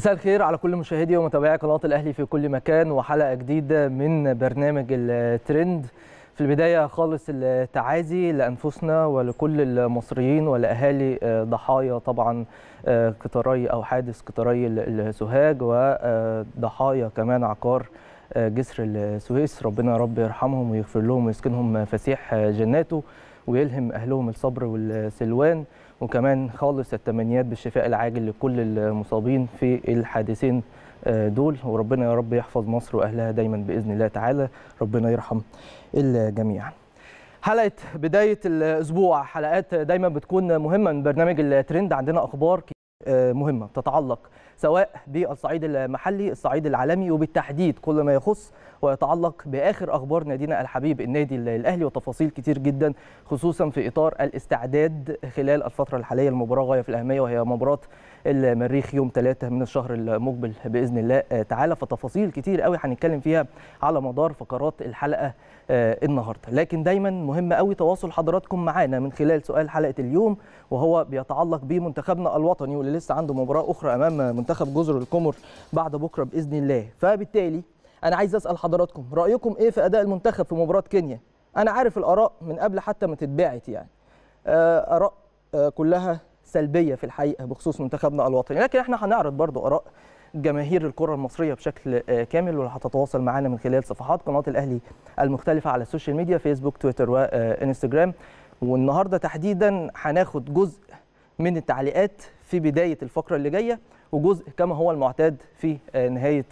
مساء الخير على كل مشاهدي ومتابعي قناه الاهلي في كل مكان وحلقه جديده من برنامج الترند في البدايه خالص التعازي لانفسنا ولكل المصريين ولاهالي آه، ضحايا طبعا آه، قطاري او حادث قطاري السوهاج وضحايا آه، كمان عقار جسر السويس ربنا يا رب يرحمهم ويغفر لهم ويسكنهم فسيح جناته ويلهم اهلهم الصبر والسلوان وكمان خالص التمنيات بالشفاء العاجل لكل المصابين في الحادثين آه، دول وربنا يا رب يحفظ مصر واهلها دايما باذن الله تعالى ربنا يرحم الجميع حلقه بدايه الاسبوع حلقات دايما بتكون مهمه من برنامج الترند عندنا اخبار آه، مهمه تتعلق سواء بالصعيد المحلي الصعيد العالمي وبالتحديد كل ما يخص ويتعلق باخر اخبار نادينا الحبيب النادي الاهلي وتفاصيل كتير جدا خصوصا في اطار الاستعداد خلال الفتره الحاليه المباراه غايه في الاهميه وهي مباراه المريخ يوم 3 من الشهر المقبل باذن الله آه، تعالى فتفاصيل كتير قوي هنتكلم فيها على مدار فقرات الحلقه آه، النهارده لكن دايما مهم قوي تواصل حضراتكم معانا من خلال سؤال حلقه اليوم وهو بيتعلق بمنتخبنا الوطني واللي لسه عنده مباراه اخرى امام منتخب منتخب جزر القمر بعد بكره باذن الله فبالتالي انا عايز اسال حضراتكم رايكم ايه في اداء المنتخب في مباراه كينيا انا عارف الاراء من قبل حتى ما تتباعت يعني آه، اراء آه، كلها سلبيه في الحقيقه بخصوص منتخبنا الوطني لكن احنا هنعرض برضو اراء جماهير الكره المصريه بشكل آه، كامل واللي هتتواصل معانا من خلال صفحات قناه الاهلي المختلفه على السوشيال ميديا فيسبوك تويتر وانستجرام والنهارده تحديدا هناخد جزء من التعليقات في بدايه الفقره اللي جايه وجزء كما هو المعتاد في آه، نهايه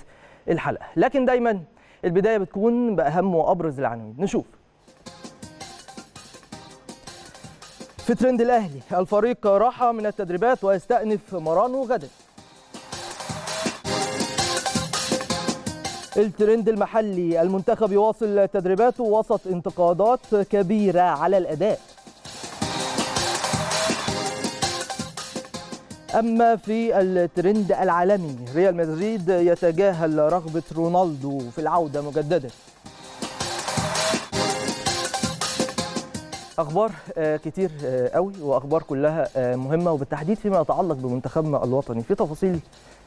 الحلقه لكن دايما البدايه بتكون باهم وابرز العناوين نشوف في ترند الاهلي الفريق راحه من التدريبات ويستأنف مرانو غدا الترند المحلي المنتخب يواصل تدريباته وسط انتقادات كبيره على الاداء أما في الترند العالمي ريال مدريد يتجاهل رغبة رونالدو في العودة مجددا أخبار آه، كتير آه، قوي وأخبار كلها آه، مهمة وبالتحديد فيما يتعلق بمنتخبنا الوطني في تفاصيل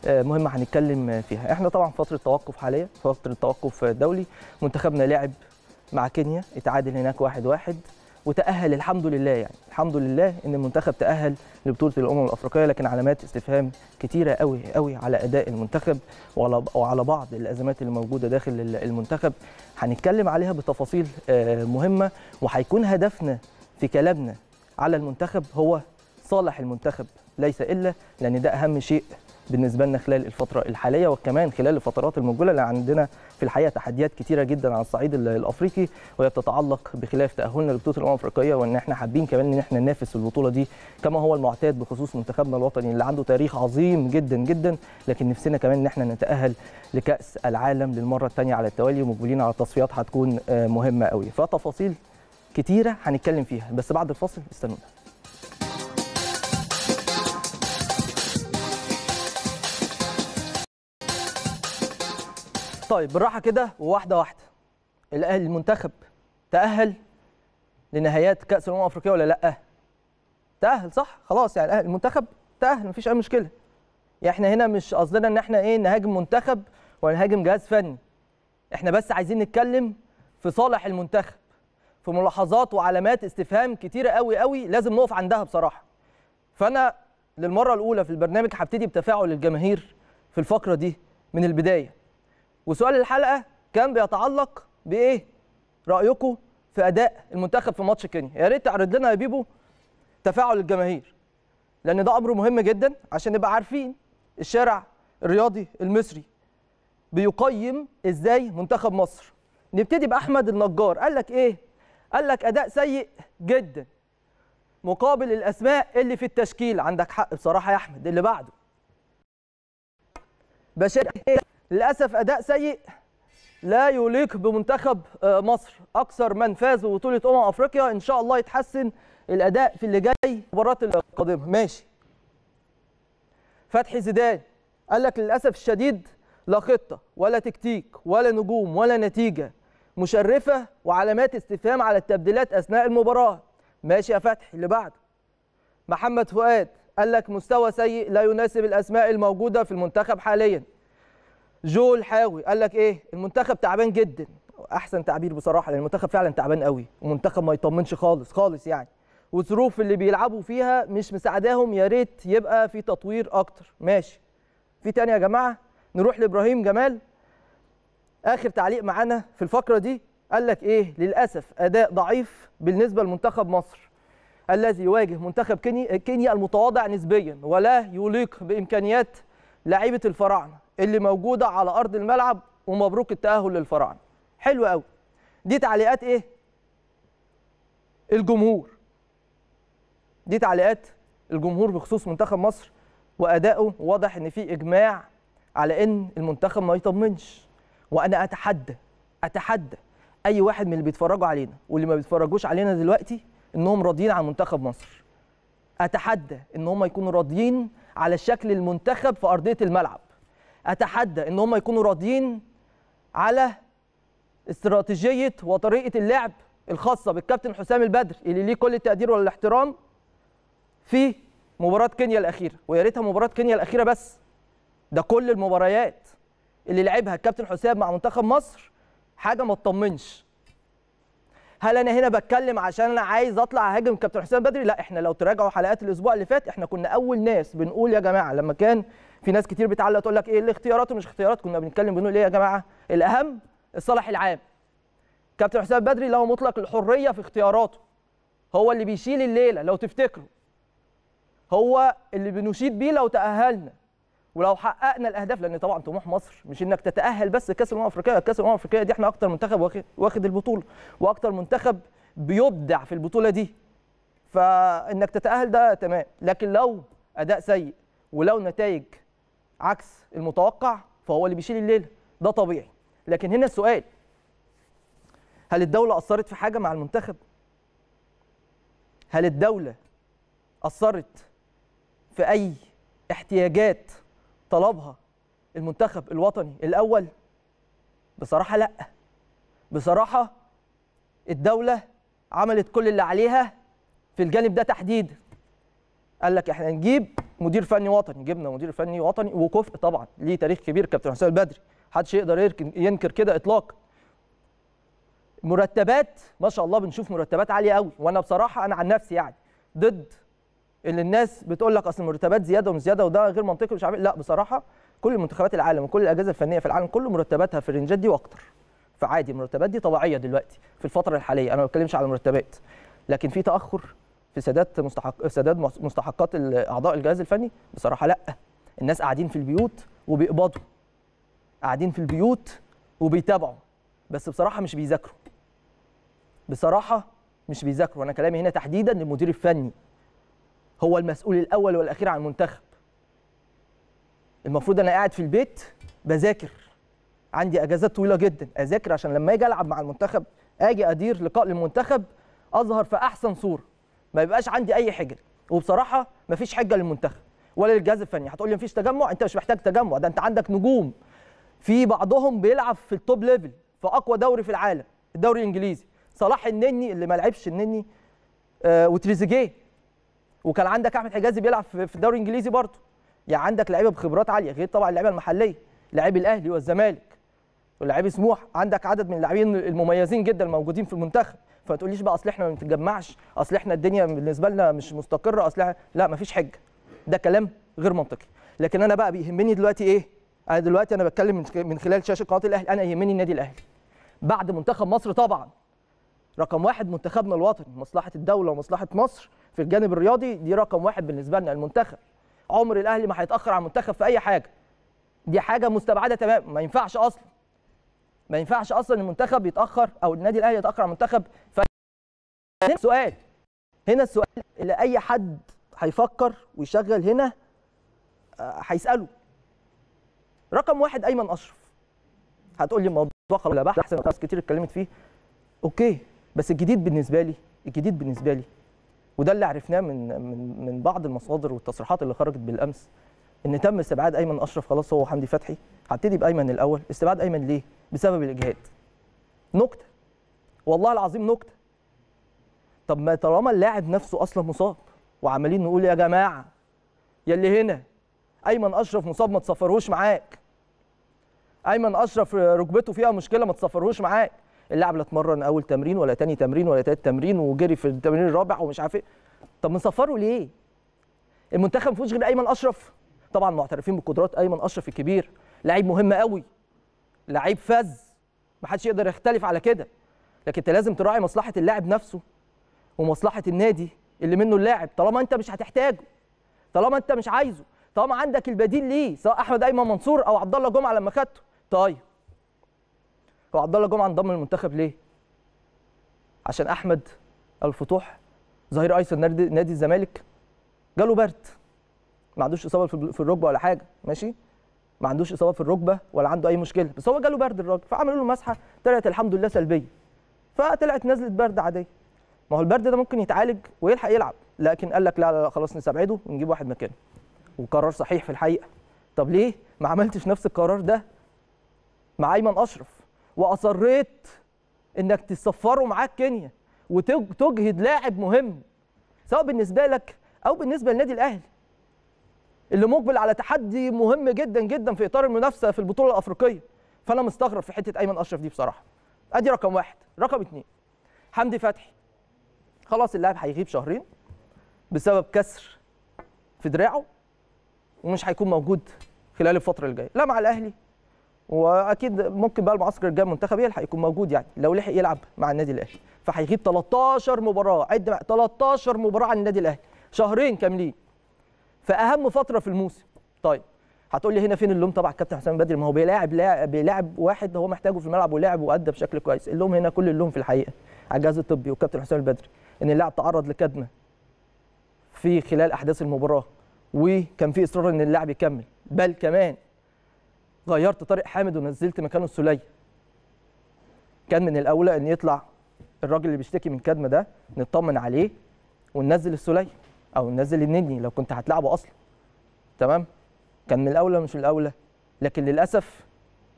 مهمة هنتكلم فيها احنا طبعا فترة توقف حاليا فترة توقف دولي منتخبنا لعب مع كينيا اتعادل هناك واحد واحد وتاهل الحمد لله يعني الحمد لله ان المنتخب تاهل لبطوله الامم الافريقيه لكن علامات استفهام كتيره قوي قوي على اداء المنتخب وعلى وعلى بعض الازمات اللي موجوده داخل المنتخب هنتكلم عليها بتفاصيل آه، مهمه وهيكون هدفنا في كلامنا على المنتخب هو صالح المنتخب ليس الا لان ده اهم شيء بالنسبه لنا خلال الفتره الحاليه وكمان خلال الفترات المقبله اللي عندنا في الحقيقه تحديات كثيره جدا على الصعيد الافريقي وهي بتتعلق بخلاف تاهلنا لبطوله الامم الافريقيه وان احنا حابين كمان ان احنا ننافس البطوله دي كما هو المعتاد بخصوص منتخبنا الوطني اللي عنده تاريخ عظيم جدا جدا لكن نفسنا كمان ان احنا نتاهل لكاس العالم للمره الثانيه على التوالي ومقبلين على تصفيات هتكون آه، مهمه قوي فتفاصيل كتيره هنتكلم فيها بس بعد الفاصل استنونا طيب بالراحه كده وواحده واحده الاهلي المنتخب تاهل لنهايات كاس الامم الافريقيه ولا لا تاهل صح خلاص يعني المنتخب تاهل مفيش اي مشكله يعني احنا هنا مش قصدنا ان احنا ايه نهاجم منتخب ولا نهاجم جهاز فني احنا بس عايزين نتكلم في صالح المنتخب في ملاحظات وعلامات استفهام كتيره قوي قوي لازم نقف عندها بصراحه فانا للمره الاولى في البرنامج هبتدي بتفاعل الجماهير في الفقره دي من البدايه وسؤال الحلقه كان بيتعلق بايه رايكم في اداء المنتخب في ماتش كينيا يا ريت تعرض لنا يا بيبو تفاعل الجماهير لان ده امر مهم جدا عشان نبقى عارفين الشارع الرياضي المصري بيقيم ازاي منتخب مصر نبتدي باحمد النجار قال لك ايه قال لك اداء سيء جدا مقابل الاسماء اللي في التشكيل عندك حق بصراحه يا احمد اللي بعده بشير للاسف اداء سيء لا يليق بمنتخب آه، مصر اكثر من فاز ببطوله امم افريقيا ان شاء الله يتحسن الاداء في اللي جاي المباريات القادمه ماشي فتحي زيدان قال لك للاسف الشديد لا خطه ولا تكتيك ولا نجوم ولا نتيجه مشرفه وعلامات استفهام على التبديلات اثناء المباراه ماشي يا فتحي اللي بعده محمد فؤاد قال لك مستوى سيء لا يناسب الاسماء الموجوده في المنتخب حاليا جول حاوي قال لك ايه المنتخب تعبان جدا احسن تعبير بصراحه لان المنتخب فعلا تعبان قوي ومنتخب ما يطمنش خالص خالص يعني والظروف اللي بيلعبوا فيها مش مساعداهم يا ريت يبقى في تطوير اكتر ماشي في تاني يا جماعه نروح لابراهيم جمال اخر تعليق معانا في الفقره دي قال لك ايه للاسف اداء ضعيف بالنسبه لمنتخب مصر الذي يواجه منتخب كينيا المتواضع نسبيا ولا يليق بامكانيات لعيبه الفراعنه اللي موجوده على ارض الملعب ومبروك التاهل للفراعنه حلو قوي دي تعليقات ايه الجمهور دي تعليقات الجمهور بخصوص منتخب مصر وادائه واضح ان في اجماع على ان المنتخب ما يطمنش وانا اتحدى اتحدى اي واحد من اللي بيتفرجوا علينا واللي ما بيتفرجوش علينا دلوقتي انهم راضيين عن منتخب مصر اتحدى ان هم يكونوا راضيين على شكل المنتخب في ارضيه الملعب اتحدى ان هم يكونوا راضيين على استراتيجيه وطريقه اللعب الخاصه بالكابتن حسام البدر اللي ليه كل التقدير والاحترام في مباراه كينيا الاخيره ويا ريتها مباراه كينيا الاخيره بس ده كل المباريات اللي لعبها الكابتن حسام مع منتخب مصر حاجه ما تطمنش هل انا هنا بتكلم عشان انا عايز اطلع اهاجم كابتن حسام بدري لا احنا لو تراجعوا حلقات الاسبوع اللي فات احنا كنا اول ناس بنقول يا جماعه لما كان في ناس كتير بتعلق تقول لك ايه الاختيارات ومش اختيارات كنا بنتكلم بنقول ايه يا جماعه الاهم الصالح العام كابتن حسام بدري له مطلق الحريه في اختياراته هو اللي بيشيل الليله لو تفتكروا هو اللي بنشيد بيه لو تاهلنا ولو حققنا الاهداف لان طبعا طموح مصر مش انك تتاهل بس كاس الامم الافريقيه كاس الامم الافريقيه دي احنا اكتر منتخب واخد البطوله واكتر منتخب بيبدع في البطوله دي فانك تتاهل ده تمام لكن لو اداء سيء ولو نتائج عكس المتوقع فهو اللي بيشيل الليله ده طبيعي لكن هنا السؤال هل الدوله اثرت في حاجه مع المنتخب هل الدوله اثرت في اي احتياجات طلبها المنتخب الوطني الاول بصراحه لا بصراحه الدوله عملت كل اللي عليها في الجانب ده تحديدا قال لك احنا نجيب مدير فني وطني جبنا مدير فني وطني وكفء طبعا ليه تاريخ كبير كابتن حسام البدري محدش يقدر ينكر كده اطلاقا مرتبات ما شاء الله بنشوف مرتبات عاليه قوي وانا بصراحه انا عن نفسي يعني ضد ان الناس بتقول لك اصل المرتبات زياده ومش زياده وده غير منطقي مش عارف إيه. لا بصراحه كل منتخبات العالم وكل الاجهزه الفنيه في العالم كله مرتباتها في الرينجات دي واكتر فعادي المرتبات دي طبيعيه دلوقتي في الفتره الحاليه انا ما بتكلمش على المرتبات لكن في تاخر في سداد مستحق سداد مستحقات اعضاء الجهاز الفني بصراحه لا الناس قاعدين في البيوت وبيقبضوا قاعدين في البيوت وبيتابعوا بس بصراحه مش بيذاكروا بصراحه مش بيذاكروا انا كلامي هنا تحديدا للمدير الفني هو المسؤول الاول والاخير عن المنتخب المفروض انا قاعد في البيت بذاكر عندي اجازات طويله جدا اذاكر عشان لما اجي العب مع المنتخب اجي ادير لقاء للمنتخب اظهر في احسن صوره ما يبقاش عندي اي حجه وبصراحه ما فيش حجه للمنتخب ولا للجهاز الفني هتقول لي ما فيش تجمع انت مش محتاج تجمع ده انت عندك نجوم في بعضهم بيلعب في التوب ليفل في اقوى دوري في العالم الدوري الانجليزي صلاح النني اللي ما لعبش النني آه وتريزيجيه وكان عندك احمد حجازي بيلعب في الدوري الانجليزي برضه يعني عندك لعيبه بخبرات عاليه غير طبعا اللعيبه المحليه لاعبي الاهلي والزمالك ولاعبي سموحه عندك عدد من اللاعبين المميزين جدا موجودين في المنتخب فتقوليش بقى اصل احنا ما بنتجمعش اصل احنا الدنيا بالنسبه لنا مش مستقره اصل لا مفيش حجه ده كلام غير منطقي لكن انا بقى بيهمني دلوقتي ايه انا دلوقتي انا بتكلم من خلال شاشه قناه الاهلي انا يهمني النادي الاهلي بعد منتخب مصر طبعا رقم واحد منتخبنا الوطني مصلحه الدوله ومصلحه مصر في الجانب الرياضي دي رقم واحد بالنسبه لنا المنتخب عمر الاهلي ما هيتاخر عن منتخب في اي حاجه دي حاجه مستبعده تمام ما ينفعش اصلا ما ينفعش اصلا المنتخب يتاخر او النادي الاهلي يتاخر على المنتخب ف هنا السؤال هنا السؤال اللي اي حد هيفكر ويشغل هنا آه، هيساله رقم واحد ايمن اشرف هتقول لي الموضوع خلاص لا بحث احسن ناس كتير اتكلمت فيه اوكي بس الجديد بالنسبه لي الجديد بالنسبه لي وده اللي عرفناه من من من بعض المصادر والتصريحات اللي خرجت بالامس ان تم استبعاد ايمن اشرف خلاص هو حمدي فتحي هبتدي بايمن الاول استبعاد ايمن ليه بسبب الاجهاد نكته والله العظيم نكته طب ما طالما اللاعب نفسه اصلا مصاب وعمالين نقول يا جماعه يا اللي هنا ايمن اشرف مصاب ما تسفرهوش معاك ايمن اشرف ركبته فيها مشكله ما تسفرهوش معاك اللاعب لا اتمرن اول تمرين ولا تاني تمرين ولا تالت تمرين وجري في التمرين الرابع ومش عارف ايه طب مسفره ليه المنتخب ما فيهوش غير ايمن اشرف طبعا معترفين بقدرات ايمن اشرف الكبير لعيب مهم قوي لعيب فذ محدش يقدر يختلف على كده لكن انت لازم تراعي مصلحه اللاعب نفسه ومصلحه النادي اللي منه اللاعب طالما انت مش هتحتاجه طالما انت مش عايزه طالما عندك البديل ليه سواء احمد ايمن منصور او عبد الله جمعه لما خدته طيب هو عبد الله جمعه انضم للمنتخب ليه عشان احمد الفتوح ظهير ايسر نادي الزمالك جاله برد ما عندوش اصابه في الركبه ولا حاجه ماشي ما عندوش اصابه في الركبه ولا عنده اي مشكله بس هو جاله برد الراجل فعملوا له مسحه طلعت الحمد لله سلبيه فطلعت نزله برد عاديه ما هو البرد ده ممكن يتعالج ويلحق يلعب لكن قال لك لا لا, لا خلاص نستبعده ونجيب واحد مكانه وقرار صحيح في الحقيقه طب ليه ما عملتش نفس القرار ده مع ايمن اشرف واصريت انك تسفره معاك كينيا وتجهد لاعب مهم سواء بالنسبه لك او بالنسبه للنادي الاهلي اللي مقبل على تحدي مهم جدا جدا في اطار المنافسه في البطوله الافريقيه فانا مستغرب في حته ايمن اشرف دي بصراحه ادي رقم واحد رقم اتنين حمدي فتحي خلاص اللاعب هيغيب شهرين بسبب كسر في دراعه ومش هيكون موجود خلال الفتره الجايه لا مع الاهلي واكيد ممكن بقى المعسكر الجاي المنتخب يلحق يكون موجود يعني لو لحق يلعب مع النادي الاهلي فهيغيب 13 مباراه عد 13 مباراه عن النادي الاهلي شهرين كاملين في اهم فتره في الموسم طيب هتقول لي هنا فين اللوم طبعا كابتن حسام بدري ما هو بيلاعب لاعب بيلاعب واحد هو محتاجه في الملعب ولعب وادى بشكل كويس اللوم هنا كل اللوم في الحقيقه على الجهاز الطبي وكابتن حسام البدري ان اللاعب تعرض لكدمه في خلال احداث المباراه وكان في اصرار ان اللاعب يكمل بل كمان غيرت طارق حامد ونزلت مكانه السليه كان من الاولى ان يطلع الراجل اللي بيشتكي من كدمه ده نطمن عليه وننزل السليه او نزل النني لو كنت هتلعبه اصلا تمام كان من الاولى مش من الاولى لكن للاسف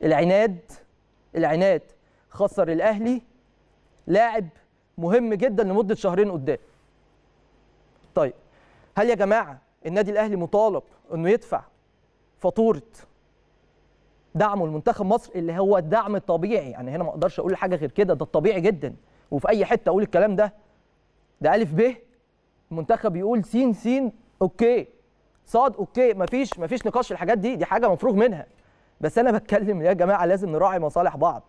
العناد العناد خسر الاهلي لاعب مهم جدا لمده شهرين قدام طيب هل يا جماعه النادي الاهلي مطالب انه يدفع فاتوره دعمه لمنتخب مصر اللي هو الدعم الطبيعي يعني هنا ما اقدرش اقول حاجه غير كده ده الطبيعي جدا وفي اي حته اقول الكلام ده ده ا ب المنتخب يقول سين سين اوكي صاد اوكي مفيش مفيش نقاش في الحاجات دي دي حاجه مفروغ منها بس انا بتكلم يا جماعه لازم نراعي مصالح بعض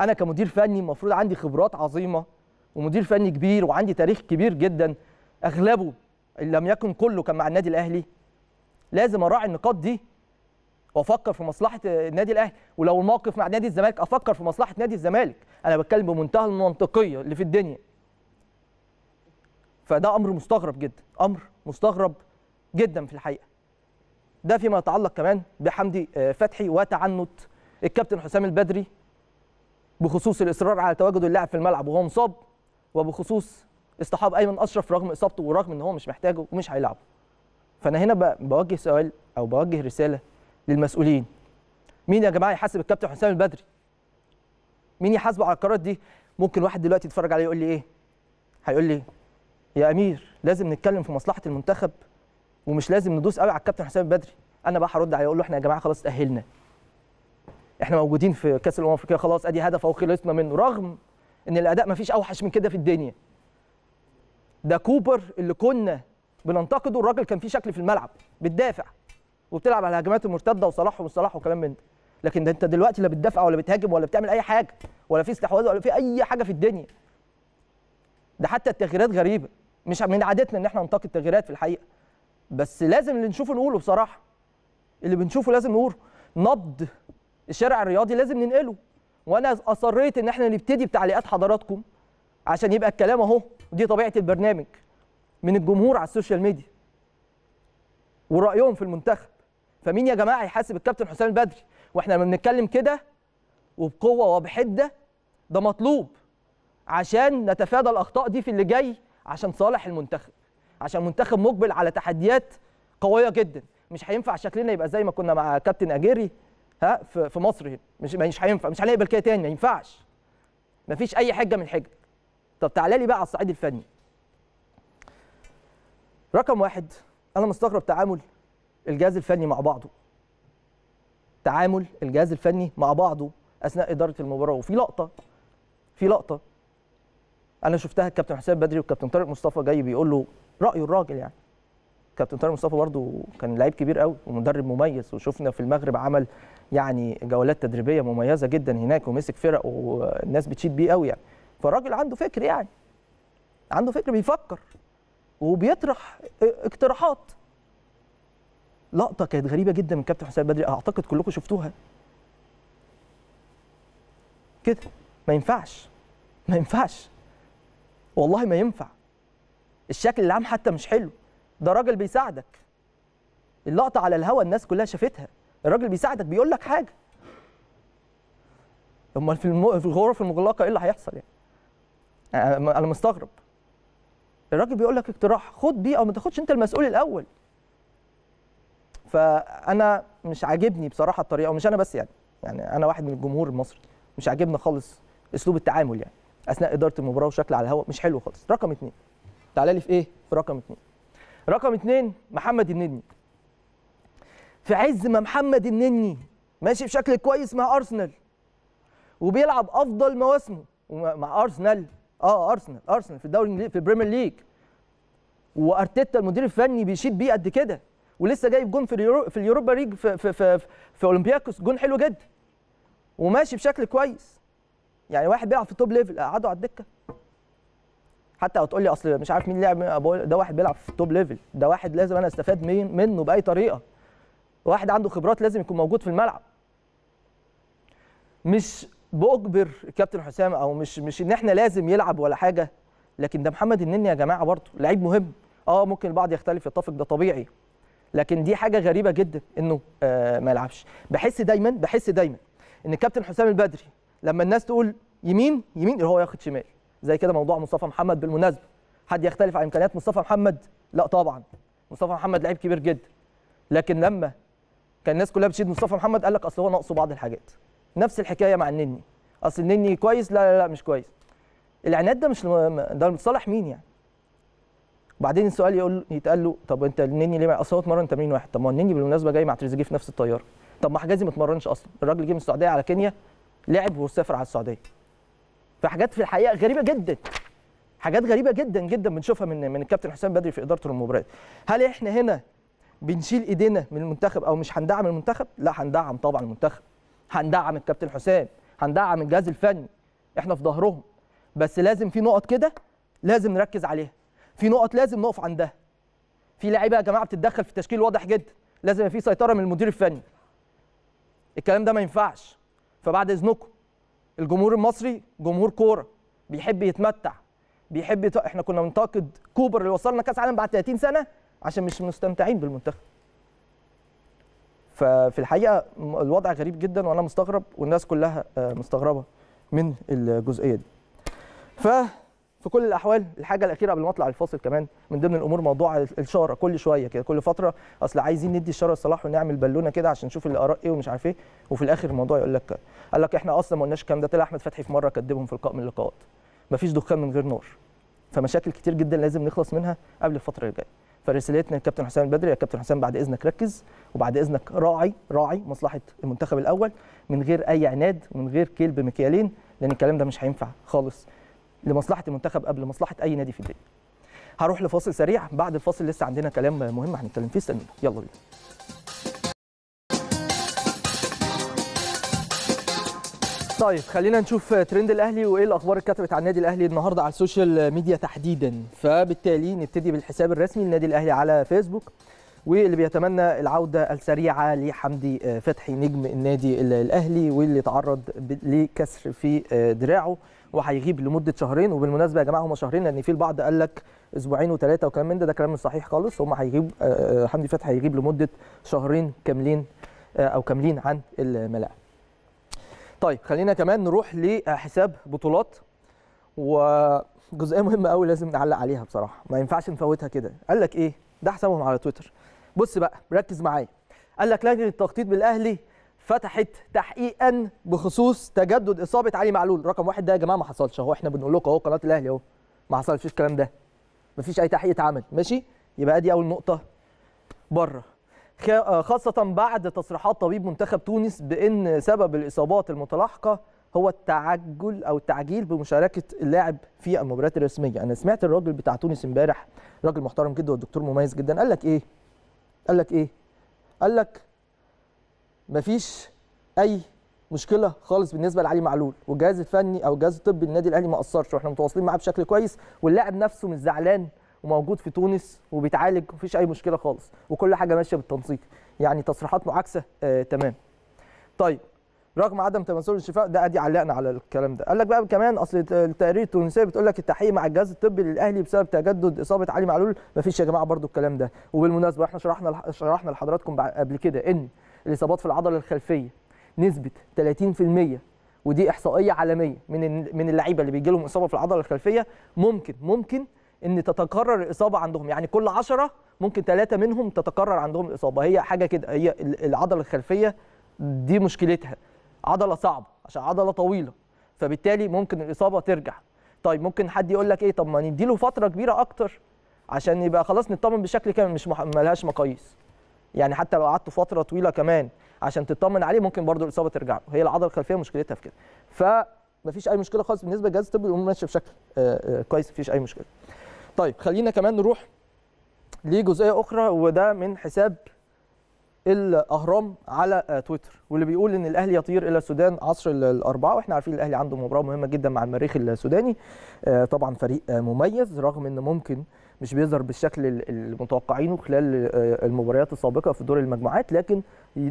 انا كمدير فني المفروض عندي خبرات عظيمه ومدير فني كبير وعندي تاريخ كبير جدا اغلبه ان لم يكن كله كان مع النادي الاهلي لازم اراعي النقاط دي وافكر في مصلحه النادي الاهلي ولو الموقف مع نادي الزمالك افكر في مصلحه نادي الزمالك انا بتكلم بمنتهى المنطقيه اللي في الدنيا فده امر مستغرب جدا امر مستغرب جدا في الحقيقه ده فيما يتعلق كمان بحمدي آه، فتحي وتعنت الكابتن حسام البدري بخصوص الاصرار على تواجد اللاعب في الملعب وهو مصاب وبخصوص اصطحاب ايمن اشرف رغم اصابته ورغم ان هو مش محتاجه ومش هيلعبه فانا هنا بوجه سؤال او بوجه رساله للمسؤولين مين يا جماعه يحاسب الكابتن حسام البدري مين يحاسبه على القرارات دي ممكن واحد دلوقتي يتفرج عليه يقول لي ايه هيقول لي يا امير لازم نتكلم في مصلحه المنتخب ومش لازم ندوس قوي على الكابتن حسام بدري انا بقى هرد عليه اقول له احنا يا جماعه خلاص تاهلنا احنا موجودين في كاس الامم الافريقيه خلاص ادي هدف او خلصنا منه رغم ان الاداء ما فيش اوحش من كده في الدنيا ده كوبر اللي كنا بننتقده الراجل كان فيه شكل في الملعب بتدافع وبتلعب على الهجمات المرتده وصلاح ومش صلاح وكلام من ده لكن ده انت دلوقتي لا بتدافع ولا بتهاجم ولا بتعمل اي حاجه ولا في استحواذ ولا في اي حاجه في الدنيا ده حتى التغييرات غريبه مش من عادتنا ان احنا ننتقد التغييرات في الحقيقه بس لازم اللي نشوفه نقوله بصراحه اللي بنشوفه لازم نقوله نبض الشارع الرياضي لازم ننقله وانا اصريت ان احنا نبتدي بتعليقات حضراتكم عشان يبقى الكلام اهو دي طبيعه البرنامج من الجمهور على السوشيال ميديا ورايهم في المنتخب فمين يا جماعه يحاسب الكابتن حسام البدري واحنا لما بنتكلم كده وبقوه وبحده ده مطلوب عشان نتفادى الاخطاء دي في اللي جاي عشان صالح المنتخب عشان منتخب مقبل على تحديات قويه جدا مش هينفع شكلنا يبقى زي ما كنا مع كابتن اجيري ها في مصر هنا مش مش هينفع مش هنقبل كده تاني ما ينفعش مفيش اي حجه من حجه طب تعالى لي بقى على الصعيد الفني رقم واحد انا مستغرب تعامل الجهاز الفني مع بعضه تعامل الجهاز الفني مع بعضه اثناء اداره المباراه وفي لقطه في لقطه انا شفتها الكابتن حسين بدري والكابتن طارق مصطفى جاي بيقول له رايه الراجل يعني كابتن طارق مصطفى برضه كان لعيب كبير قوي ومدرب مميز وشفنا في المغرب عمل يعني جولات تدريبيه مميزه جدا هناك ومسك فرق والناس بتشيد بيه قوي يعني فالراجل عنده فكر يعني عنده فكر بيفكر وبيطرح اقتراحات لقطه كانت غريبه جدا من كابتن حسين بدري اعتقد كلكم شفتوها كده ما ينفعش ما ينفعش والله ما ينفع الشكل العام حتى مش حلو ده راجل بيساعدك اللقطه على الهوا الناس كلها شافتها الراجل بيساعدك بيقول لك حاجه امال في الغرف المغلقه ايه اللي هيحصل يعني انا مستغرب الراجل بيقول لك اقتراح خد بيه او ما تاخدش انت المسؤول الاول فانا مش عاجبني بصراحه الطريقه ومش انا بس يعني يعني انا واحد من الجمهور المصري مش عاجبني خالص اسلوب التعامل يعني اثناء اداره المباراه وشكل على الهواء مش حلو خالص رقم اثنين تعالى لي في ايه في رقم اثنين رقم اثنين محمد النني في عز ما محمد النني ماشي بشكل كويس مع ارسنال وبيلعب افضل مواسمه مع ارسنال اه ارسنال ارسنال في الدوري في البريمير ليج وارتيتا المدير الفني بيشيد بيه قد كده ولسه جايب جون في اليورو في اليوروبا ليج في في في, في اولمبياكوس جون حلو جدا وماشي بشكل كويس يعني واحد بيلعب في توب ليفل قعده على الدكه حتى لو تقول لي اصل مش عارف مين لعب ده واحد بيلعب في توب ليفل ده واحد لازم انا استفاد مين منه باي طريقه واحد عنده خبرات لازم يكون موجود في الملعب مش بأجبر الكابتن حسام او مش مش ان احنا لازم يلعب ولا حاجه لكن ده محمد النني يا جماعه برضه لعيب مهم اه ممكن البعض يختلف يتفق ده طبيعي لكن دي حاجه غريبه جدا انه آه ما يلعبش بحس دايما بحس دايما ان الكابتن حسام البدري لما الناس تقول يمين يمين اللي هو ياخد شمال زي كده موضوع مصطفى محمد بالمناسبه حد يختلف عن امكانيات مصطفى محمد لا طبعا مصطفى محمد لعيب كبير جدا لكن لما كان الناس كلها بتشيد مصطفى محمد قال لك اصل هو ناقصه بعض الحاجات نفس الحكايه مع النني اصل النني كويس لا لا, لا مش كويس العناد ده مش ده لصالح مين يعني وبعدين السؤال يقول يتقال له طب انت النني ليه اصل هو اتمرن تمرين واحد طب ما النني بالمناسبه جاي مع تريزيجيه في نفس الطياره طب ما حجازي ما اتمرنش اصلا الراجل جه من السعوديه على كينيا لعب وسافر على السعوديه فحاجات في الحقيقه غريبه جدا حاجات غريبه جدا جدا بنشوفها من من الكابتن حسام بدري في ادارته للمباريات هل احنا هنا بنشيل ايدينا من المنتخب او مش هندعم المنتخب لا هندعم طبعا المنتخب هندعم الكابتن حسام هندعم الجهاز الفني احنا في ظهرهم بس لازم في نقط كده لازم نركز عليها في نقط لازم نقف عندها في لعيبه يا جماعه بتتدخل في تشكيل واضح جدا لازم يبقى في سيطره من المدير الفني الكلام ده ما ينفعش فبعد اذنكم الجمهور المصري جمهور كوره بيحب يتمتع بيحب يت... احنا كنا بننتقد كوبر اللي وصلنا كاس عالم بعد 30 سنه عشان مش مستمتعين بالمنتخب ففي الحقيقه الوضع غريب جدا وانا مستغرب والناس كلها آه، مستغربه من الجزئيه دي ف في كل الاحوال الحاجه الاخيره قبل ما اطلع الفاصل كمان من ضمن الامور موضوع الشاره كل شويه كده كل فتره اصل عايزين ندي الشاره لصلاح ونعمل بالونه كده عشان نشوف الاراء ايه ومش عارف ايه وفي الاخر الموضوع يقول لك قال لك احنا اصلا ما قلناش الكلام ده طلع احمد فتحي في مره كدبهم في لقاء من اللقاءات مفيش دخان من غير نار فمشاكل كتير جدا لازم نخلص منها قبل الفتره اللي جايه فرسالتنا للكابتن حسام البدري يا كابتن حسام بعد اذنك ركز وبعد اذنك راعي راعي مصلحه المنتخب الاول من غير اي عناد من غير كلب مكيالين لان الكلام ده مش هينفع خالص لمصلحه المنتخب قبل مصلحه اي نادي في الدنيا هروح لفاصل سريع بعد الفاصل لسه عندنا كلام مهم هنتكلم فيه استنونا يلا بينا طيب خلينا نشوف ترند الاهلي وايه الاخبار اللي كتبت عن النادي الاهلي النهارده على السوشيال ميديا تحديدا فبالتالي نبتدي بالحساب الرسمي للنادي الاهلي على فيسبوك واللي بيتمنى العوده السريعه لحمدي فتحي نجم النادي الاهلي واللي تعرض لكسر في آه، دراعه وهيغيب لمده شهرين وبالمناسبه يا جماعه هم شهرين لان في البعض قال لك اسبوعين وثلاثه وكلام من ده ده كلام مش صحيح خالص هم هيغيب آه، آه، حمدي فتحي هيغيب لمده شهرين كاملين آه، او كاملين عن الملاعب. طيب خلينا كمان نروح لحساب بطولات وجزئيه مهمه قوي لازم نعلق عليها بصراحه ما ينفعش نفوتها كده قال لك ايه ده حسابهم على تويتر بص بقى ركز معايا قال لك لجنه التخطيط بالاهلي فتحت تحقيقا بخصوص تجدد اصابه علي معلول رقم واحد ده يا جماعه ما حصلش اهو احنا بنقول لكم اهو قناه الاهلي اهو ما حصلش الكلام ده ما فيش اي تحقيق اتعمل ماشي يبقى ادي اول نقطه بره آه، خاصه بعد تصريحات طبيب منتخب تونس بان سبب الاصابات المتلاحقه هو التعجل او التعجيل بمشاركه اللاعب في المباريات الرسميه انا سمعت الراجل بتاع تونس امبارح راجل محترم جدا والدكتور مميز جدا قال لك ايه قال لك ايه قال لك مفيش اي مشكله خالص بالنسبه لعلي معلول والجهاز الفني او الجهاز الطبي للنادي الاهلي ما قصرش واحنا متواصلين معاه بشكل كويس واللاعب نفسه مش زعلان وموجود في تونس وبيتعالج مفيش اي مشكله خالص وكل حاجه ماشيه بالتنسيق يعني تصريحات معاكسه آه تمام طيب رغم عدم تمثل الشفاء ده ادي علقنا على الكلام ده قال لك بقى كمان اصل التقارير التونسيه بتقول لك التحقيق مع الجهاز الطبي للاهلي بسبب تجدد اصابه علي معلول مفيش يا جماعه برضو الكلام ده وبالمناسبه احنا شرحنا شرحنا لحضراتكم قبل كده ان الاصابات في العضله الخلفيه نسبه 30% ودي احصائيه عالميه من من اللعيبه اللي بيجي لهم اصابه في العضله الخلفيه ممكن ممكن ان تتكرر الاصابه عندهم يعني كل 10 ممكن ثلاثه منهم تتكرر عندهم الاصابه هي حاجه كده هي العضله الخلفيه دي مشكلتها عضله صعبه عشان عضله طويله فبالتالي ممكن الاصابه ترجع طيب ممكن حد يقول لك ايه طب ما نديله فتره كبيره اكتر عشان يبقى خلاص نطمن بشكل كامل مش ملهاش مقاييس يعني حتى لو قعدت فتره طويله كمان عشان تطمن عليه ممكن برضه الاصابه ترجع له هي العضله الخلفيه مشكلتها في كده فمفيش اي مشكله خالص بالنسبه للجهاز الطبي الامور ماشيه بشكل آه، آه، كويس مفيش اي مشكله طيب خلينا كمان نروح لجزئيه اخرى وده من حساب الاهرام على آه، تويتر واللي بيقول ان الاهلي يطير الى السودان عصر الاربعاء واحنا عارفين الاهلي عنده مباراه مهمه جدا مع المريخ السوداني طبعا فريق مميز رغم ان ممكن مش بيظهر بالشكل المتوقعينه خلال آه، المباريات السابقه في دور المجموعات لكن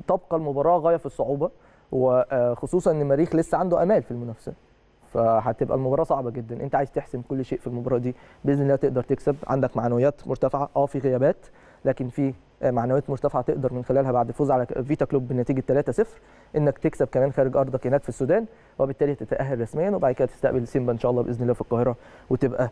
تبقى المباراه غايه في الصعوبه وخصوصا آه، ان مريخ لسه عنده امال في المنافسه فهتبقى المباراه صعبه جدا انت عايز تحسم كل شيء في المباراه دي باذن الله تقدر تكسب عندك معنويات مرتفعه اه في غيابات لكن في آه، معنويات مرتفعه تقدر من خلالها بعد فوز على فيتا كلوب بنتيجه 3-0 انك تكسب كمان خارج ارضك هناك في السودان وبالتالي تتاهل رسميا وبعد كده تستقبل سيمبا ان شاء الله باذن الله في القاهره وتبقى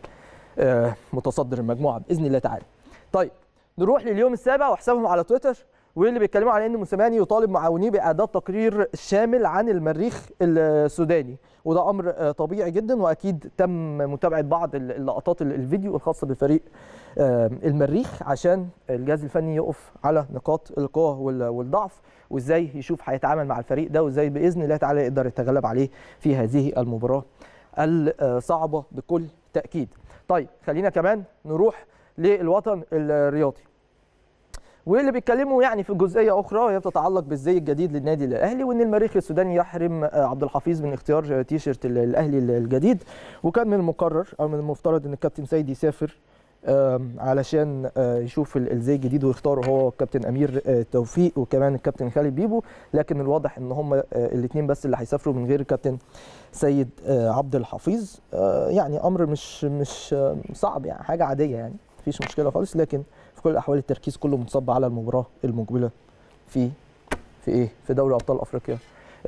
آه، متصدر المجموعه باذن الله تعالى. طيب نروح لليوم السابع وحسابهم على تويتر واللي بيتكلموا على ان موسيماني يطالب معاونيه باعداد تقرير شامل عن المريخ السوداني وده امر آه، طبيعي جدا واكيد تم متابعه بعض اللقطات الفيديو الخاصه بفريق آه، المريخ عشان الجهاز الفني يقف على نقاط القوه والضعف وازاي يشوف هيتعامل مع الفريق ده وازاي باذن الله تعالى يقدر يتغلب عليه في هذه المباراه الصعبه بكل تاكيد طيب خلينا كمان نروح للوطن الرياضي واللي بيتكلموا يعني في جزئيه اخرى هي بتتعلق بالزي الجديد للنادي الاهلي وان المريخ السوداني يحرم آه، عبد الحفيظ من اختيار تيشيرت الاهلي الجديد وكان من المقرر او من المفترض ان الكابتن سيد يسافر علشان آه، يشوف الزي الجديد ويختاره هو والكابتن امير آه، توفيق وكمان الكابتن خالد بيبو لكن الواضح ان هم آه، الاثنين بس اللي هيسافروا من غير الكابتن سيد عبد الحفيظ يعني امر مش مش صعب يعني حاجه عاديه يعني مفيش مشكله خالص لكن في كل الاحوال التركيز كله منصب على المباراه المقبله في في ايه في دوري ابطال افريقيا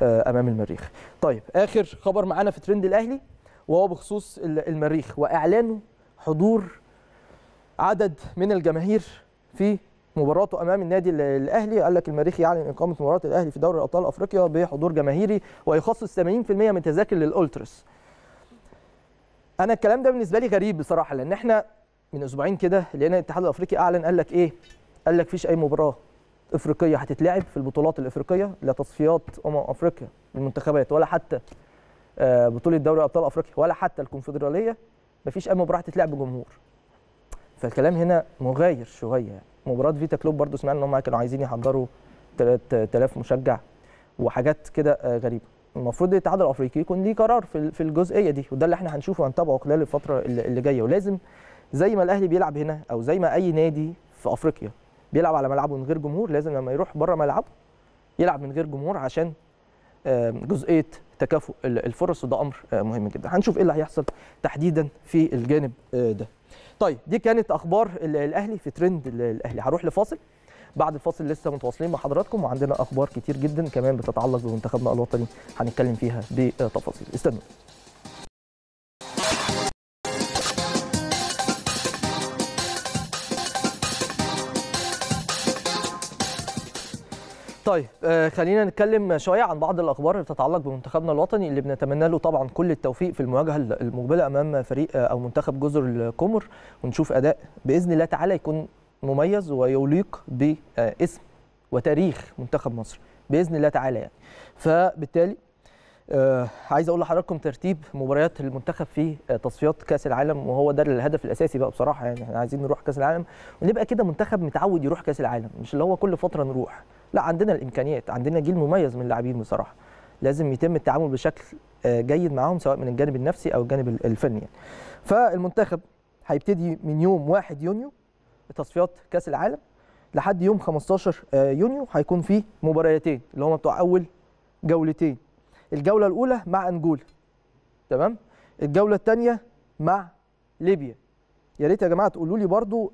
امام المريخ طيب اخر خبر معانا في ترند الاهلي وهو بخصوص المريخ واعلانه حضور عدد من الجماهير في مباراته امام النادي الاهلي قال لك المريخ يعلن اقامه مباراه الاهلي في دوري ابطال افريقيا بحضور جماهيري ويخصص 80% من تذاكر للالتراس انا الكلام ده بالنسبه لي غريب بصراحه لان احنا من اسبوعين كده لقينا الاتحاد الافريقي اعلن قال لك ايه قال لك فيش اي مباراه افريقيه هتتلعب في البطولات الافريقيه لا تصفيات امم افريقيا المنتخبات ولا حتى آه، بطوله دوري ابطال افريقيا ولا حتى الكونفدراليه مفيش اي مباراه هتتلعب بجمهور فالكلام هنا مغاير شويه مباراه فيتا كلوب برضو سمعنا ان هم كانوا عايزين يحضروا 3000 مشجع وحاجات كده آه، غريبه المفروض الاتحاد الافريقي يكون ليه قرار في الجزئيه دي وده اللي احنا هنشوفه وهنتابعه خلال الفتره اللي جايه ولازم زي ما الاهلي بيلعب هنا او زي ما اي نادي في افريقيا بيلعب على ملعبه من غير جمهور لازم لما يروح بره ملعبه يلعب من غير جمهور عشان جزئيه تكافؤ الفرص وده امر آه، مهم جدا هنشوف ايه اللي هيحصل تحديدا في الجانب آه، ده طيب دي كانت اخبار الاهلي في ترند الاهلي هروح لفاصل بعد الفاصل لسه متواصلين مع حضراتكم وعندنا اخبار كتير جدا كمان بتتعلق بمنتخبنا الوطني هنتكلم فيها بتفاصيل استنوا طيب آه، خلينا نتكلم شويه عن بعض الاخبار اللي بتتعلق بمنتخبنا الوطني اللي بنتمنى له طبعا كل التوفيق في المواجهه المقبله امام فريق آه، او منتخب جزر القمر ونشوف اداء باذن الله تعالى يكون مميز ويليق باسم وتاريخ منتخب مصر باذن الله تعالى يعني فبالتالي آه عايز اقول لحضراتكم ترتيب مباريات المنتخب في آه، تصفيات كاس العالم وهو ده الهدف الاساسي بقى بصراحه يعني احنا عايزين نروح كاس العالم ونبقى كده منتخب متعود يروح كاس العالم مش اللي هو كل فتره نروح لا عندنا الامكانيات عندنا جيل مميز من اللاعبين بصراحه لازم يتم التعامل بشكل آه، جيد معاهم سواء من الجانب النفسي او الجانب الفني يعني. فالمنتخب هيبتدي من يوم 1 يونيو بتصفيات كاس العالم لحد يوم 15 آه، يونيو هيكون في مباريتين اللي هما بتوع اول جولتين الجوله الاولى مع انجولا تمام الجوله الثانيه مع ليبيا يا ريت يا جماعه تقولوا لي برده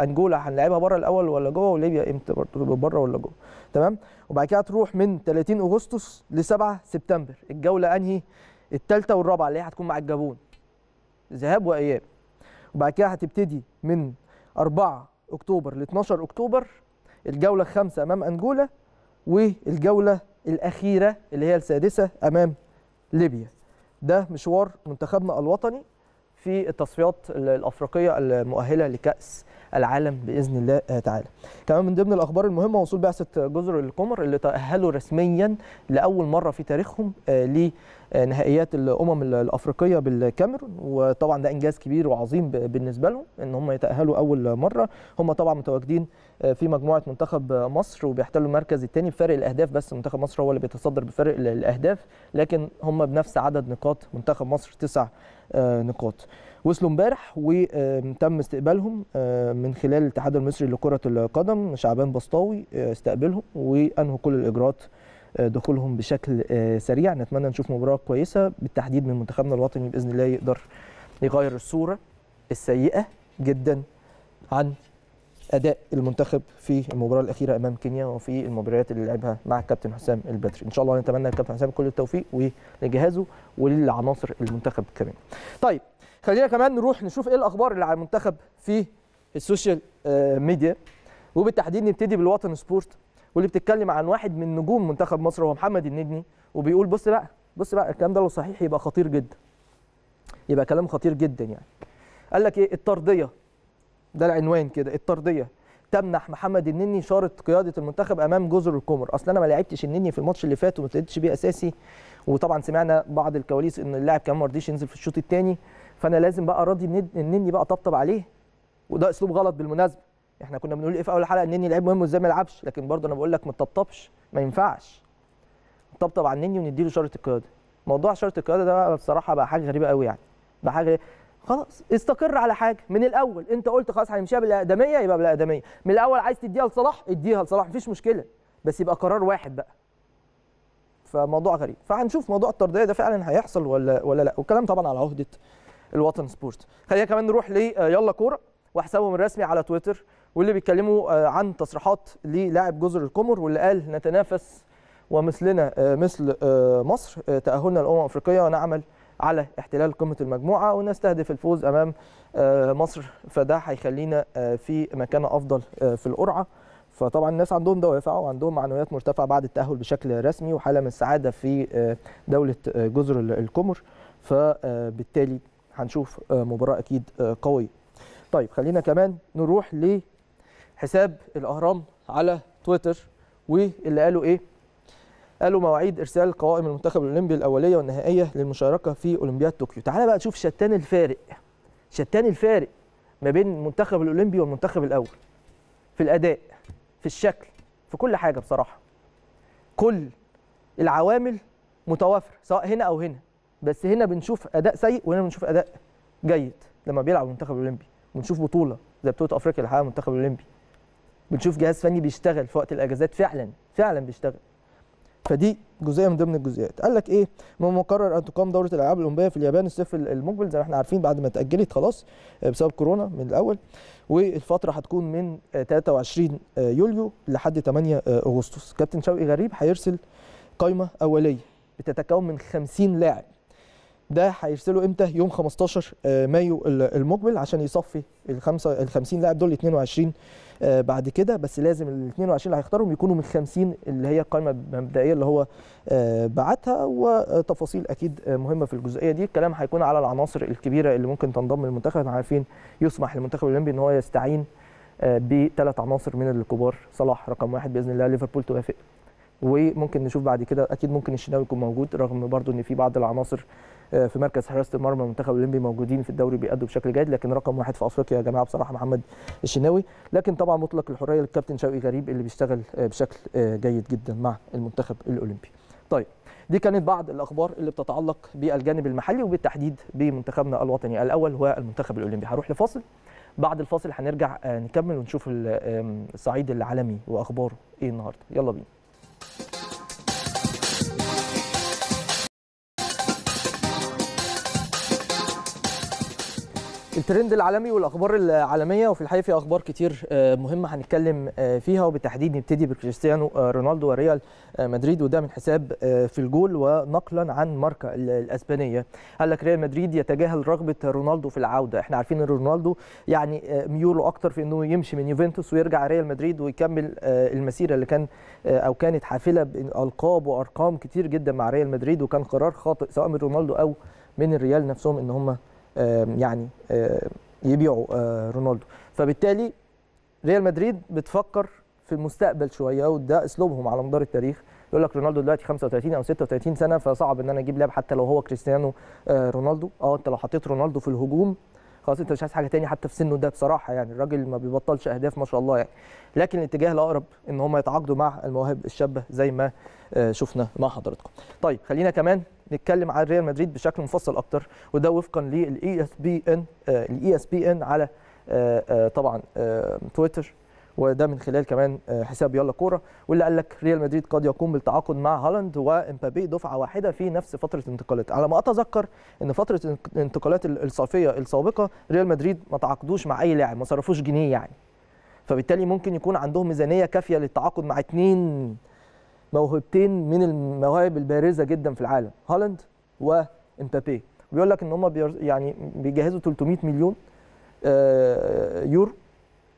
انجولا هنلعبها بره الاول ولا جوه وليبيا امتى برده بره ولا جوه تمام وبعد كده هتروح من 30 اغسطس ل 7 سبتمبر الجوله انهي الثالثه والرابعه اللي هي هتكون مع الجابون ذهاب واياب وبعد كده هتبتدي من 4 اكتوبر ل 12 اكتوبر الجوله الخامسه امام انجولا والجوله الاخيره اللي هي السادسه امام ليبيا ده مشوار منتخبنا الوطني في التصفيات الافريقيه المؤهله لكاس العالم باذن الله آه، تعالى. كمان من ضمن الاخبار المهمه وصول بعثه جزر القمر اللي تاهلوا رسميا لاول مره في تاريخهم آه، لنهائيات الامم الافريقيه بالكاميرون وطبعا ده انجاز كبير وعظيم بالنسبه لهم ان هم يتاهلوا اول مره هم طبعا متواجدين آه، في مجموعه منتخب مصر وبيحتلوا المركز الثاني بفارق الاهداف بس منتخب مصر هو اللي بيتصدر بفارق الاهداف لكن هم بنفس عدد نقاط منتخب مصر تسع نقاط. وصلوا امبارح وتم استقبالهم آه، من خلال الاتحاد المصري لكرة القدم شعبان بسطاوي آه، استقبلهم وأنهوا كل الإجراءات آه، دخولهم بشكل سريع نتمنى نشوف مباراة كويسة بالتحديد من منتخبنا الوطني بإذن الله يقدر يغير الصورة السيئة جدا عن اداء المنتخب في المباراه الاخيره امام كينيا وفي المباريات اللي لعبها مع الكابتن حسام البدري ان شاء الله نتمنى الكابتن حسام كل التوفيق ولجهازه وللعناصر المنتخب كمان طيب خلينا كمان نروح نشوف ايه الاخبار اللي على المنتخب في السوشيال آه، ميديا وبالتحديد نبتدي بالوطن سبورت واللي بتتكلم عن واحد من نجوم منتخب مصر هو محمد النجني وبيقول بص بقى بص بقى الكلام ده لو صحيح يبقى خطير جدا يبقى كلام خطير جدا يعني قال لك ايه الطرديه ده العنوان كده الطرديه تمنح محمد النني شاره قياده المنتخب امام جزر القمر اصل انا ما لعبتش النني في الماتش اللي فات وما ابتديتش بيه اساسي وطبعا سمعنا بعض الكواليس ان اللاعب كمان ما رضيش ينزل في الشوط الثاني فانا لازم بقى راضي النني بقى طبطب عليه وده اسلوب غلط بالمناسبه احنا كنا بنقول ايه في اول حلقه النني لعيب مهم وازاي ما يلعبش لكن برضه انا بقول لك ما تطبطبش ما ينفعش طبطب على النني وندي له شرط القياده موضوع شرط القياده ده بقى بصراحه بقى حاجه غريبه قوي يعني بقى حاجه غريبة. خلاص استقر على حاجه من الاول انت قلت خلاص هنمشيها بالاقدميه يبقى بالاقدميه من الاول عايز تديها لصلاح اديها لصلاح مفيش مشكله بس يبقى قرار واحد بقى فموضوع غريب فهنشوف موضوع الطرديه ده فعلا هيحصل ولا ولا لا والكلام طبعا على عهده الوطن سبورت خلينا كمان نروح لي آه، يلا كوره وحسابهم الرسمي على تويتر واللي بيتكلموا آه، عن تصريحات للاعب جزر القمر واللي قال نتنافس ومثلنا آه، مثل مصر تأهلنا الأمم الأفريقية ونعمل على احتلال قمة المجموعة ونستهدف الفوز أمام مصر فده هيخلينا في مكانة أفضل في القرعة فطبعا الناس عندهم دوافع وعندهم معنويات مرتفعة بعد التأهل بشكل رسمي وحالة من السعادة في دولة جزر القمر فبالتالي هنشوف آه، مباراه اكيد آه، قويه طيب خلينا كمان نروح لحساب الاهرام على تويتر واللي قالوا ايه قالوا مواعيد ارسال قوائم المنتخب الاولمبي الاوليه والنهائيه للمشاركه في اولمبياد طوكيو تعال بقى نشوف شتان الفارق شتان الفارق ما بين المنتخب الاولمبي والمنتخب الاول في الاداء في الشكل في كل حاجه بصراحه كل العوامل متوافره سواء هنا او هنا بس هنا بنشوف اداء سيء وهنا بنشوف اداء جيد لما بيلعب المنتخب الاولمبي بنشوف بطوله زي بطوله افريقيا اللي حققها المنتخب الاولمبي بنشوف جهاز فني بيشتغل في وقت الاجازات فعلا فعلا بيشتغل فدي جزئيه من ضمن الجزئيات قال لك ايه من المقرر ان تقام دوره الالعاب الاولمبيه في اليابان الصيف المقبل زي ما احنا عارفين بعد ما اتاجلت خلاص آه، بسبب كورونا من الاول والفتره هتكون من 23 آه، آه، يوليو لحد 8 اغسطس كابتن شوقي غريب هيرسل قائمه اوليه بتتكون من 50 لاعب ده هيرسله امتى يوم 15 آه، مايو المقبل عشان يصفي ال 50 لاعب دول 22 آه، بعد كده بس لازم ال 22 اللي هيختارهم يكونوا من 50 اللي هي القائمه المبدئيه اللي هو آه، بعتها وتفاصيل اكيد مهمه في الجزئيه دي الكلام هيكون على العناصر الكبيره اللي ممكن تنضم للمنتخب احنا عارفين يسمح للمنتخب الاولمبي ان هو يستعين بثلاث عناصر من الكبار صلاح رقم واحد باذن الله ليفربول توافق وممكن نشوف بعد كده اكيد ممكن الشناوي يكون موجود رغم برضو ان في بعض العناصر آه، في مركز حراسه المرمى المنتخب الاولمبي موجودين في الدوري بيأدوا بشكل جيد لكن رقم واحد في افريقيا يا جماعه بصراحه محمد الشناوي لكن طبعا مطلق الحريه للكابتن شوقي غريب اللي بيشتغل آه، بشكل آه، جيد جدا مع المنتخب الاولمبي. طيب دي كانت بعض الاخبار اللي بتتعلق بالجانب المحلي وبالتحديد بمنتخبنا الوطني الاول هو المنتخب الاولمبي هروح لفاصل بعد الفاصل هنرجع نكمل ونشوف الصعيد العالمي واخباره ايه النهارده يلا بينا الترند العالمي والاخبار العالميه وفي الحقيقه في اخبار كتير آه، مهمه هنتكلم آه، فيها وبالتحديد نبتدي بكريستيانو آه، رونالدو وريال مدريد وده من حساب في الجول ونقلا عن ماركا الاسبانيه قال لك ريال مدريد يتجاهل رغبه رونالدو في العوده احنا عارفين ان رونالدو يعني ميوله اكتر في انه يمشي من يوفنتوس ويرجع ريال مدريد ويكمل المسيره اللي كان او كانت حافله بالقاب وارقام كتير جدا مع ريال مدريد وكان قرار خاطئ سواء من رونالدو او من الريال نفسهم ان هم يعني يبيعوا آه، رونالدو فبالتالي ريال مدريد بتفكر في المستقبل شويه وده اسلوبهم على مدار التاريخ يقول لك رونالدو دلوقتي 35 او 36 سنه فصعب ان انا اجيب لاعب حتى لو هو كريستيانو آه، رونالدو اه انت لو حطيت رونالدو في الهجوم خلاص انت مش عايز حاجه تاني حتى في سنه ده بصراحه يعني الراجل ما بيبطلش اهداف ما شاء الله يعني لكن الاتجاه الاقرب ان هم يتعاقدوا مع المواهب الشابه زي ما آه، شفنا مع حضراتكم طيب خلينا كمان نتكلم عن ريال مدريد بشكل مفصل اكتر وده وفقا للاي اس بي ان آه، الاي اس بي ان على آه، آه، طبعا تويتر وده من خلال كمان حساب يلا كوره واللي قال لك ريال مدريد قد يقوم بالتعاقد مع هالاند وامبابي دفعه واحده في نفس فتره الانتقالات على ما اتذكر ان فتره الانتقالات الصيفيه السابقه ريال مدريد ما تعاقدوش مع اي لاعب ما صرفوش جنيه يعني فبالتالي ممكن يكون عندهم ميزانيه كافيه للتعاقد مع اثنين موهبتين من المواهب البارزه جدا في العالم هالاند وامبابي بيقول لك ان هم يعني بيجهزوا 300 مليون آه، يورو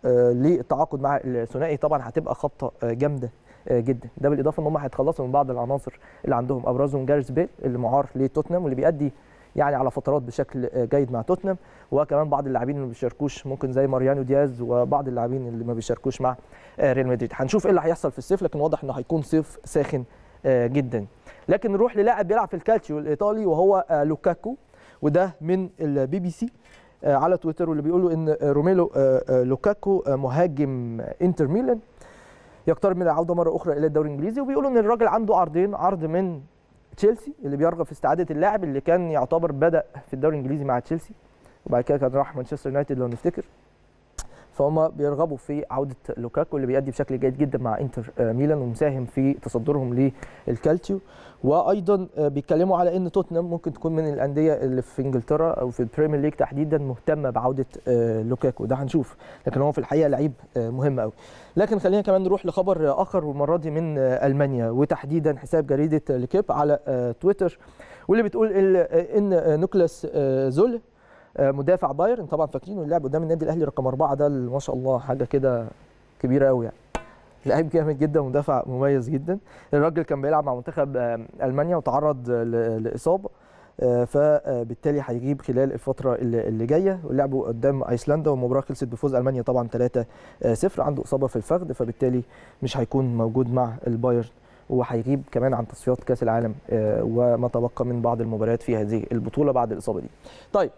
للتعاقد آه، مع الثنائي طبعا هتبقى خبطه آه، جامده جدا ده بالاضافه ان هم هيتخلصوا من بعض العناصر اللي عندهم ابرزهم جارس بيل اللي معار لتوتنهام واللي بيأدي يعني على فترات بشكل جيد مع توتنهام وكمان بعض اللاعبين اللي ما بيشاركوش ممكن زي ماريانو دياز وبعض اللاعبين اللي ما بيشاركوش مع ريال مدريد هنشوف ايه اللي هيحصل في الصيف لكن واضح انه هيكون صيف ساخن آه، جدا لكن نروح للاعب بيلعب في الكالتشيو الايطالي وهو آه، لوكاكو وده من البي بي سي آه، على تويتر واللي بيقولوا ان روميلو لوكاكو مهاجم انتر ميلان يقترب من العوده مره اخرى الى الدوري الانجليزي وبيقولوا ان الراجل عنده عرضين عرض من تشيلسي اللي بيرغب في استعاده اللاعب اللي كان يعتبر بدا في الدوري الانجليزي مع تشيلسي وبعد كده كان راح مانشستر يونايتد لو نفتكر فهم بيرغبوا في عوده لوكاكو اللي بيأدي بشكل جيد جدا مع انتر آه، ميلان ومساهم في تصدرهم للكالتيو وايضا آه، بيتكلموا على ان توتنهام ممكن تكون من الانديه اللي في انجلترا او في البريمير ليج تحديدا مهتمه بعوده آه، لوكاكو ده هنشوف لكن هو في الحقيقه لعيب مهم قوي لكن خلينا كمان نروح لخبر اخر والمره دي من المانيا وتحديدا حساب جريده الكيب على تويتر واللي بتقول ان نوكلاس زول آه، مدافع بايرن طبعا فاكرينه اللعب قدام النادي الاهلي رقم اربعه ده ما شاء الله حاجه كده كبيره قوي يعني لعيب جامد جدا ومدافع مميز جدا الراجل كان بيلعب مع منتخب آه، المانيا وتعرض لاصابه آه، فبالتالي هيجيب خلال الفتره اللي جايه ولعبه قدام ايسلندا والمباراه خلصت بفوز المانيا طبعا 3-0 عنده اصابه في الفخذ فبالتالي مش هيكون موجود مع البايرن وهيغيب كمان عن تصفيات كاس العالم وما تبقى من بعض المباريات في هذه البطوله بعد الاصابه دي. طيب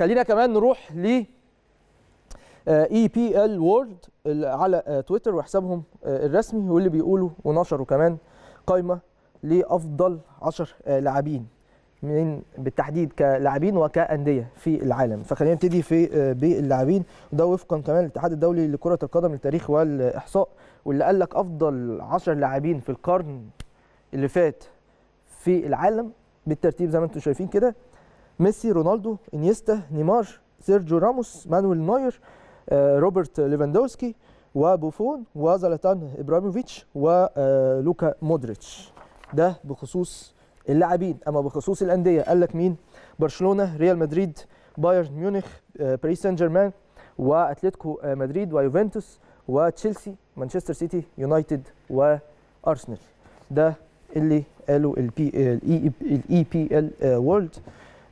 خلينا كمان نروح ل اي آه، بي e ال وورد على آه، تويتر وحسابهم آه، الرسمي واللي بيقولوا ونشروا كمان قائمه لافضل 10 لاعبين من بالتحديد كلاعبين وكانديه في العالم فخلينا نبتدي في باللاعبين وده وفقا كمان الاتحاد الدولي لكره القدم للتاريخ والاحصاء واللي قال لك افضل 10 لاعبين في القرن اللي فات في العالم بالترتيب زي ما انتم شايفين كده ميسي رونالدو انيستا نيمار سيرجيو راموس مانويل نوير آه، روبرت ليفاندوسكي وبوفون وزلاتان ابراهيموفيتش ولوكا آه، مودريتش ده بخصوص اللاعبين اما بخصوص الانديه قال لك مين برشلونه ريال مدريد بايرن ميونخ آه، باريس سان جيرمان واتلتيكو مدريد ويوفنتوس وتشيلسي مانشستر سيتي يونايتد وارسنال ده اللي قالوا الاي بي ال وورلد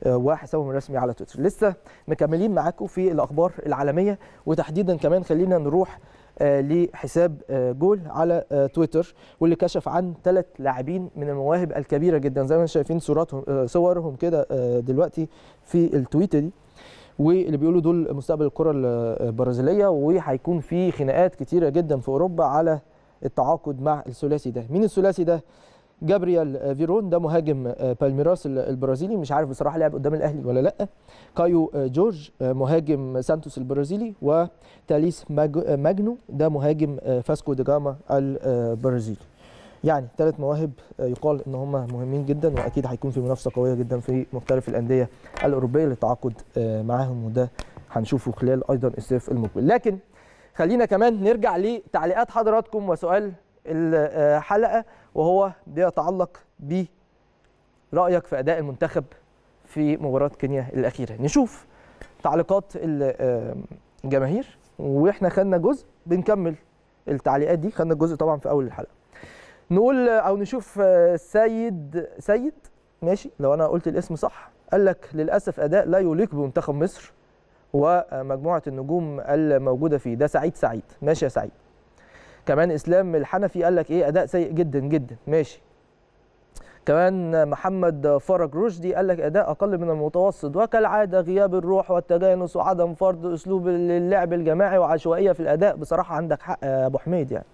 آه، وحسابهم الرسمي على تويتر لسه مكملين معاكم في الاخبار العالميه وتحديدا كمان خلينا نروح آه، لحساب آه، جول على تويتر واللي كشف عن ثلاث لاعبين من المواهب الكبيره جدا زي ما شايفين صورتهم صورهم كده دلوقتي في التويته دي واللي بيقولوا دول مستقبل الكره البرازيليه وهيكون في خناقات كتيره جدا في اوروبا على التعاقد مع الثلاثي ده مين الثلاثي ده جابريال فيرون ده مهاجم آه، بالميراس البرازيلي مش عارف بصراحه لعب قدام الاهلي ولا لا كايو آه، جورج آه، مهاجم سانتوس البرازيلي وتاليس ماجنو ده مهاجم فاسكو دي جاما البرازيلي يعني ثلاث مواهب يقال ان هم مهمين جدا واكيد هيكون في منافسه قويه جدا في مختلف الانديه الاوروبيه للتعاقد معاهم وده هنشوفه خلال ايضا الصيف المقبل لكن خلينا كمان نرجع لتعليقات حضراتكم وسؤال الحلقه وهو يتعلق برأيك في أداء المنتخب في مباراة كينيا الأخيرة نشوف تعليقات الجماهير واحنا خدنا جزء بنكمل التعليقات دي خدنا الجزء طبعا في أول الحلقة نقول أو نشوف آه، سيد سيد ماشي لو أنا قلت الاسم صح قال لك للأسف أداء لا يليق بمنتخب مصر ومجموعة النجوم الموجودة فيه ده سعيد سعيد ماشي يا سعيد كمان اسلام الحنفي قال لك ايه اداء سيء جدا جدا ماشي كمان محمد فرج رشدي قال لك اداء اقل من المتوسط وكالعاده غياب الروح والتجانس وعدم فرض اسلوب اللعب الجماعي وعشوائيه في الاداء بصراحه عندك حق يا ابو حميد يعني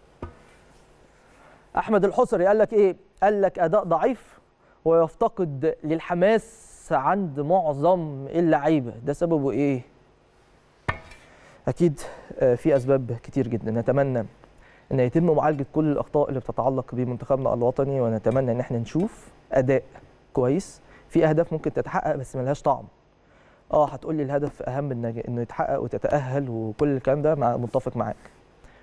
احمد الحصري قال لك ايه قال لك اداء ضعيف ويفتقد للحماس عند معظم اللعيبه ده سببه ايه اكيد آه، في اسباب كتير جدا نتمنى ان يتم معالجه كل الاخطاء اللي بتتعلق بمنتخبنا الوطني ونتمنى ان احنا نشوف اداء كويس في اهداف ممكن تتحقق بس ملهاش طعم اه هتقول لي الهدف اهم من انه يتحقق وتتاهل وكل الكلام ده مع متفق معاك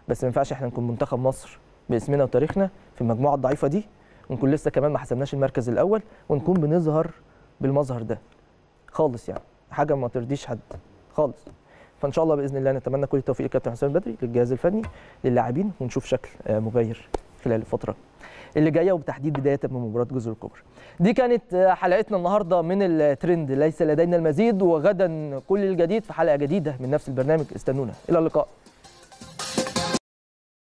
بس ما ينفعش احنا نكون منتخب مصر باسمنا وتاريخنا في المجموعه الضعيفه دي ونكون لسه كمان ما حسبناش المركز الاول ونكون بنظهر بالمظهر ده خالص يعني حاجه ما ترضيش حد خالص فان شاء الله باذن الله نتمنى كل التوفيق للكابتن حسام البدري للجهاز الفني للاعبين ونشوف شكل آه، مغاير خلال الفتره اللي جايه وبتحديد بدايه من مباراه جزر الكبرى. دي كانت آه، حلقتنا النهارده من الترند ليس لدينا المزيد وغدا كل الجديد في حلقه جديده من نفس البرنامج استنونا الى اللقاء.